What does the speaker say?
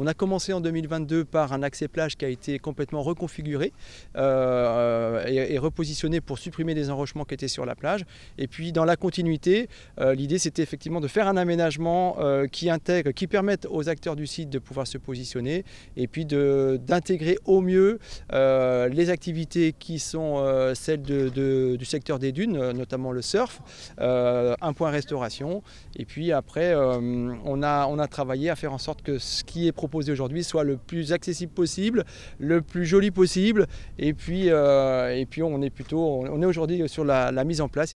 On a commencé en 2022 par un accès plage qui a été complètement reconfiguré euh, euh, et, repositionné pour supprimer les enrochements qui étaient sur la plage. Et puis dans la continuité, euh, l'idée c'était effectivement de faire un aménagement qui intègre, qui permette aux acteurs du site de pouvoir se positionner et puis d'intégrer au mieux les activités qui sont celles du secteur des dunes, notamment le surf, un point restauration. Et puis après, on, a, on a travaillé à faire en sorte que ce qui est proposé proposer aujourd'hui soit le plus accessible possible, le plus joli possible. Et puis, euh, et puis on est plutôt, on est aujourd'hui sur la mise en place.